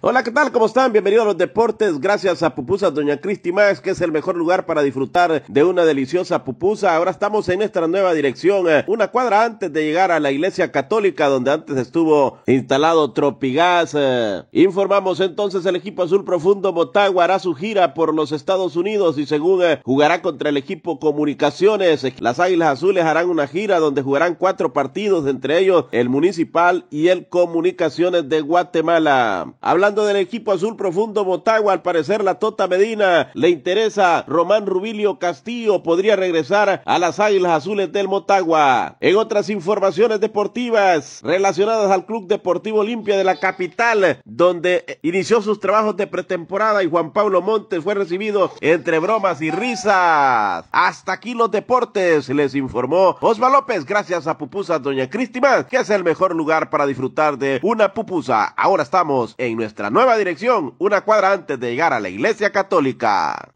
Hola, ¿qué tal? ¿Cómo están? Bienvenidos a los deportes. Gracias a Pupusas Doña Cristi Más, que es el mejor lugar para disfrutar de una deliciosa pupusa. Ahora estamos en nuestra nueva dirección, eh, una cuadra antes de llegar a la iglesia católica, donde antes estuvo instalado Tropigas. Eh. Informamos entonces el equipo azul profundo Motagua hará su gira por los Estados Unidos y según eh, jugará contra el equipo Comunicaciones. Las Águilas Azules harán una gira donde jugarán cuatro partidos, entre ellos el Municipal y el Comunicaciones de Guatemala. Hablando del equipo azul profundo Motagua, al parecer la Tota Medina le interesa. Román Rubilio Castillo podría regresar a las Águilas Azules del Motagua. En otras informaciones deportivas relacionadas al Club Deportivo Olimpia de la capital, donde inició sus trabajos de pretemporada y Juan Pablo Montes fue recibido entre bromas y risas. Hasta aquí los deportes, les informó Osva López, gracias a pupusa Doña Cristina, que es el mejor lugar para disfrutar de una pupusa. Ahora estamos en nuestra nueva dirección, una cuadra antes de llegar a la Iglesia Católica.